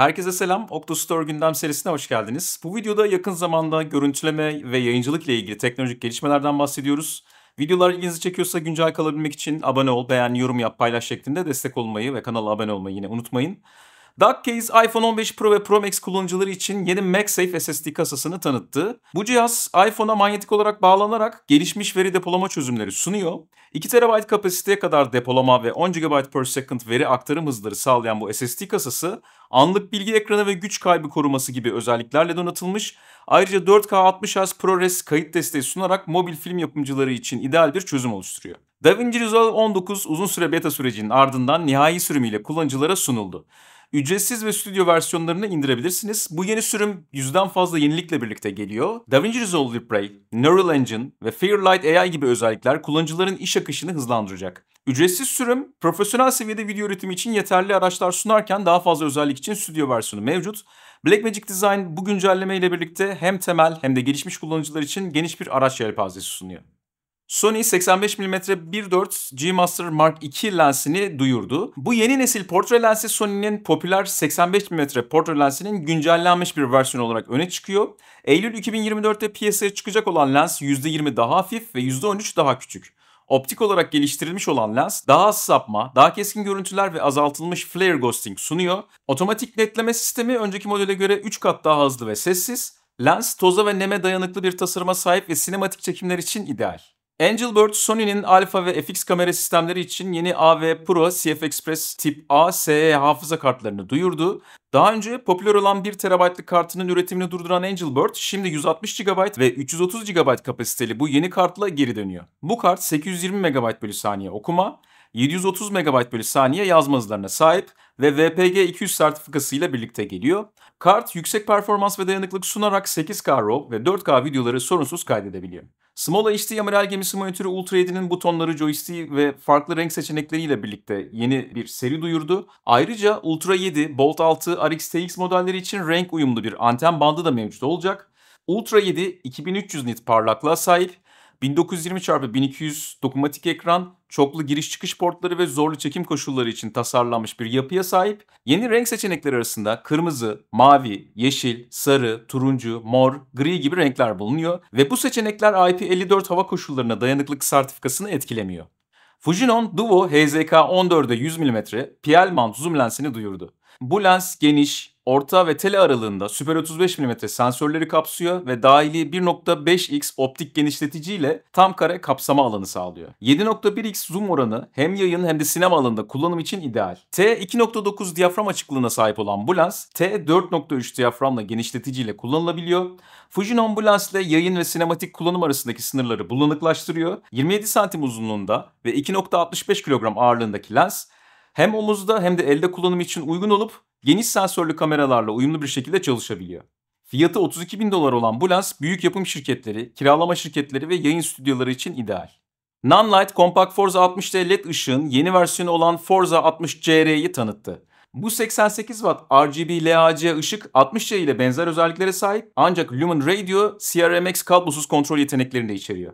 Herkese selam, Octostore gündem serisine hoş geldiniz. Bu videoda yakın zamanda görüntüleme ve yayıncılık ile ilgili teknolojik gelişmelerden bahsediyoruz. Videolar ilginizi çekiyorsa güncel kalabilmek için abone ol, beğen, yorum yap, paylaş şeklinde destek olmayı ve kanala abone olmayı yine unutmayın. Dock iPhone 15 Pro ve Pro Max kullanıcıları için yeni MagSafe SSD kasasını tanıttı. Bu cihaz iPhone'a manyetik olarak bağlanarak gelişmiş veri depolama çözümleri sunuyor. 2 TB kapasiteye kadar depolama ve 10 GB per second veri aktarım hızları sağlayan bu SSD kasası anlık bilgi ekranı ve güç kaybı koruması gibi özelliklerle donatılmış. Ayrıca 4K 60 Hz ProRes kayıt desteği sunarak mobil film yapımcıları için ideal bir çözüm oluşturuyor. DaVinci Resolve 19 uzun süre beta sürecinin ardından nihai sürümüyle kullanıcılara sunuldu ücretsiz ve stüdyo versiyonlarını indirebilirsiniz. Bu yeni sürüm yüzden fazla yenilikle birlikte geliyor. DaVinci Resolve Prey, Neural Engine ve Fairlight AI gibi özellikler kullanıcıların iş akışını hızlandıracak. Ücretsiz sürüm, profesyonel seviyede video üretimi için yeterli araçlar sunarken daha fazla özellik için stüdyo versiyonu mevcut. Blackmagic Design bu güncelleme ile birlikte hem temel hem de gelişmiş kullanıcılar için geniş bir araç yelpazesi sunuyor. Sony 85 mm 1.4 G Master Mark II lensini duyurdu. Bu yeni nesil portre lensi Sony'nin popüler 85 mm portre lensinin güncellenmiş bir versiyonu olarak öne çıkıyor. Eylül 2024'te piyasaya çıkacak olan lens %20 daha hafif ve %13 daha küçük. Optik olarak geliştirilmiş olan lens daha az sapma, daha keskin görüntüler ve azaltılmış flare ghosting sunuyor. Otomatik netleme sistemi önceki modele göre 3 kat daha hızlı ve sessiz. Lens toza ve neme dayanıklı bir tasarıma sahip ve sinematik çekimler için ideal. Angelbird, Sony'nin Alpha ve FX kamera sistemleri için yeni AV Pro CF Express Tip A SE hafıza kartlarını duyurdu. Daha önce popüler olan 1 TB'lık kartının üretimini durduran Angelbird, şimdi 160 GB ve 330 GB kapasiteli bu yeni kartla geri dönüyor. Bu kart 820 MB bölü saniye okuma, 730 MB bölü saniye yazma hızlarına sahip ve VPG 200 sertifikası ile birlikte geliyor. Kart yüksek performans ve dayanıklık sunarak 8K RAW ve 4K videoları sorunsuz kaydedebiliyor. Smola HD amiral gemisi monitörü Ultra 7'nin butonları, joystick ve farklı renk seçenekleriyle birlikte yeni bir seri duyurdu. Ayrıca Ultra 7, Bolt 6, RX-TX modelleri için renk uyumlu bir anten bandı da mevcut olacak. Ultra 7 2300 nit parlaklığa sahip 1920 çarpı 1200 dokunmatik ekran, çoklu giriş çıkış portları ve zorlu çekim koşulları için tasarlanmış bir yapıya sahip. Yeni renk seçenekleri arasında kırmızı, mavi, yeşil, sarı, turuncu, mor, gri gibi renkler bulunuyor ve bu seçenekler IP54 hava koşullarına dayanıklık sertifikasını etkilemiyor. Fujinon Duo HZK 14'e 100 mm PL mount zoom lensini duyurdu. Bu lens geniş, orta ve tele aralığında super 35 mm sensörleri kapsıyor ve dahili 1.5x optik genişleticiyle tam kare kapsama alanı sağlıyor. 7.1x zoom oranı hem yayın hem de sinema alanında kullanım için ideal. T 2.9 diyafram açıklığına sahip olan bu lens T 4.3 diyaframla genişleticiyle kullanılabiliyor. Fujinon bu lensle yayın ve sinematik kullanım arasındaki sınırları bulanıklaştırıyor. 27 santim uzunluğunda ve 2.65 kilogram ağırlığındaki lens hem omuzda hem de elde kullanım için uygun olup geniş sensörlü kameralarla uyumlu bir şekilde çalışabiliyor. Fiyatı 32 bin dolar olan bu lens büyük yapım şirketleri, kiralama şirketleri ve yayın stüdyoları için ideal. Nanlite Compact Forza 60D e LED ışığın yeni versiyonu olan Forza 60 CR'yi tanıttı. Bu 88 Watt RGB LHC ışık 60C ile benzer özelliklere sahip ancak Lumen Radio CRMX kablosuz kontrol yeteneklerini de içeriyor.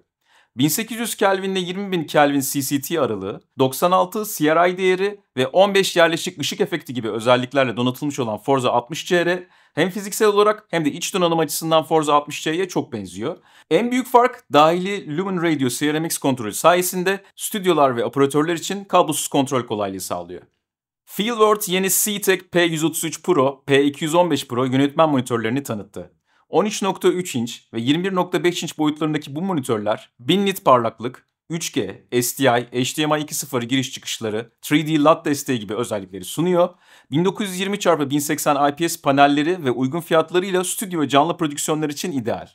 1800 Kelvin ile 20000 Kelvin CCT aralığı, 96 CRI değeri ve 15 yerleşik ışık efekti gibi özelliklerle donatılmış olan Forza 60CR hem fiziksel olarak hem de iç donanım açısından Forza 60C'ye çok benziyor. En büyük fark dahili Lumen Radio CRMX kontrolü sayesinde stüdyolar ve operatörler için kablosuz kontrol kolaylığı sağlıyor. Fieldworth yeni c e P133 Pro, P215 Pro yönetmen monitörlerini tanıttı. 13.3 inç ve 21.5 inç boyutlarındaki bu monitörler 1000 nit parlaklık, 3G, SDI, HDMI 2.0 giriş çıkışları, 3D LUT desteği gibi özellikleri sunuyor. 1920x1080 IPS panelleri ve uygun fiyatlarıyla stüdyo ve canlı prodüksiyonlar için ideal.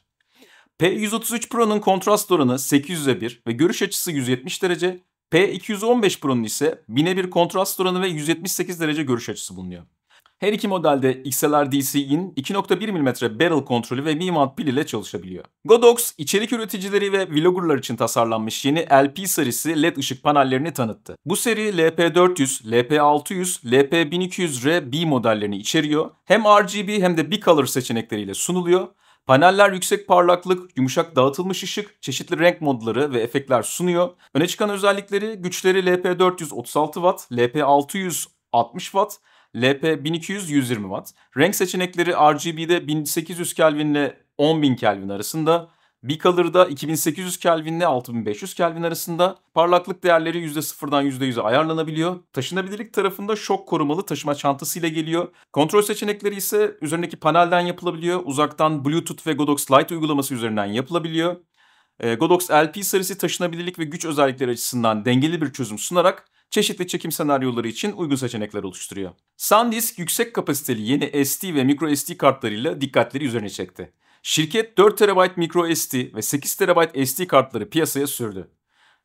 P133 Pro'nun kontrast oranı 800'e 1 ve görüş açısı 170 derece, P215 Pro'nun ise 1000'e 1 kontrast oranı ve 178 derece görüş açısı bulunuyor. Her iki modelde XLR DC'in 2.1 mm barrel kontrolü ve Mi Mount pil ile çalışabiliyor. Godox, içerik üreticileri ve vloggerlar için tasarlanmış yeni LP serisi LED ışık panellerini tanıttı. Bu seri LP400, LP600, LP1200R B modellerini içeriyor. Hem RGB hem de B-Color seçenekleriyle sunuluyor. Paneller yüksek parlaklık, yumuşak dağıtılmış ışık, çeşitli renk modları ve efektler sunuyor. Öne çıkan özellikleri güçleri LP400 36 Watt, LP600 60 Watt, LP 1200-120 Watt. Renk seçenekleri RGB'de 1800 Kelvin ile 10000 Kelvin arasında. Beacolor'da 2800 Kelvin ile 6500 Kelvin arasında parlaklık değerleri %0'dan %100'e ayarlanabiliyor. Taşınabilirlik tarafında şok korumalı taşıma çantası ile geliyor. Kontrol seçenekleri ise üzerindeki panelden yapılabiliyor. Uzaktan Bluetooth ve Godox Lite uygulaması üzerinden yapılabiliyor. Ee, Godox LP serisi taşınabilirlik ve güç özellikleri açısından dengeli bir çözüm sunarak çeşitli çekim senaryoları için uygun seçenekler oluşturuyor. SanDisk yüksek kapasiteli yeni SD ve microSD kartlarıyla dikkatleri üzerine çekti. Şirket 4 TB microSD ve 8 TB SD kartları piyasaya sürdü.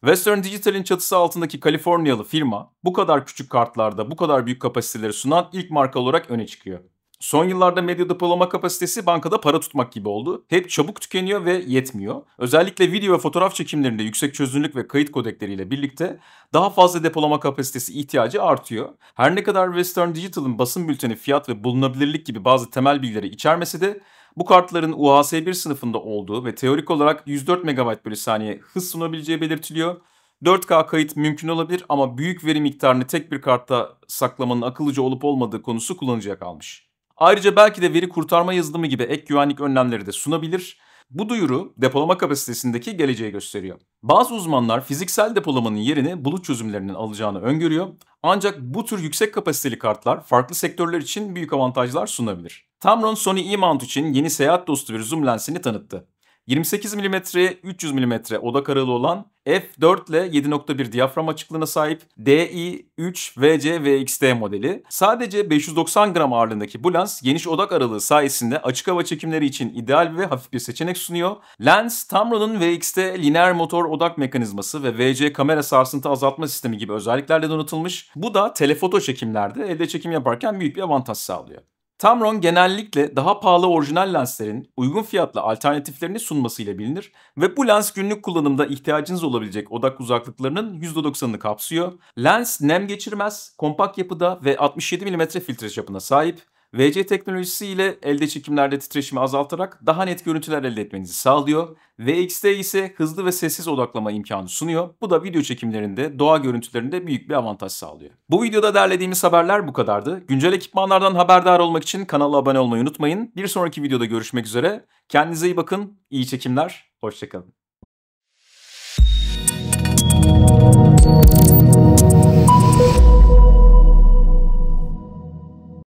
Western Digital'in çatısı altındaki Kaliforniyalı firma bu kadar küçük kartlarda bu kadar büyük kapasiteleri sunan ilk marka olarak öne çıkıyor. Son yıllarda medya depolama kapasitesi bankada para tutmak gibi oldu. Hep çabuk tükeniyor ve yetmiyor. Özellikle video ve fotoğraf çekimlerinde yüksek çözünürlük ve kayıt kodekleriyle birlikte daha fazla depolama kapasitesi ihtiyacı artıyor. Her ne kadar Western Digital'ın basın bülteni fiyat ve bulunabilirlik gibi bazı temel bilgileri içermesi de bu kartların UHS1 sınıfında olduğu ve teorik olarak 104 MB bölü saniye hız sunabileceği belirtiliyor. 4K kayıt mümkün olabilir ama büyük veri miktarını tek bir kartta saklamanın akıllıca olup olmadığı konusu kullanıcıya kalmış. Ayrıca belki de veri kurtarma yazılımı gibi ek güvenlik önlemleri de sunabilir. Bu duyuru depolama kapasitesindeki geleceği gösteriyor. Bazı uzmanlar fiziksel depolamanın yerini bulut çözümlerinin alacağını öngörüyor. Ancak bu tür yüksek kapasiteli kartlar farklı sektörler için büyük avantajlar sunabilir. Tamron Sony E-mount için yeni seyahat dostu bir zoom lensini tanıttı. 28 mm 300 mm odak aralığı olan F4 ile 7.1 diyafram açıklığına sahip DI3 VC VXT modeli. Sadece 590 gram ağırlığındaki bu lens geniş odak aralığı sayesinde açık hava çekimleri için ideal ve hafif bir seçenek sunuyor. Lens, Tamron'un VXT lineer motor odak mekanizması ve VC kamera sarsıntı azaltma sistemi gibi özelliklerle donatılmış. Bu da telefoto çekimlerde elde çekim yaparken büyük bir avantaj sağlıyor. Tamron genellikle daha pahalı orijinal lenslerin uygun fiyatla alternatiflerini sunmasıyla bilinir ve bu lens günlük kullanımda ihtiyacınız olabilecek odak uzaklıklarının %90'ını kapsıyor. Lens nem geçirmez, kompakt yapıda ve 67 mm filtre çapına sahip. VC teknolojisi ile elde çekimlerde titreşimi azaltarak daha net görüntüler elde etmenizi sağlıyor. VXD ise hızlı ve sessiz odaklama imkanı sunuyor. Bu da video çekimlerinde, doğa görüntülerinde büyük bir avantaj sağlıyor. Bu videoda derlediğimiz haberler bu kadardı. Güncel ekipmanlardan haberdar olmak için kanala abone olmayı unutmayın. Bir sonraki videoda görüşmek üzere. Kendinize iyi bakın, iyi çekimler, hoşçakalın.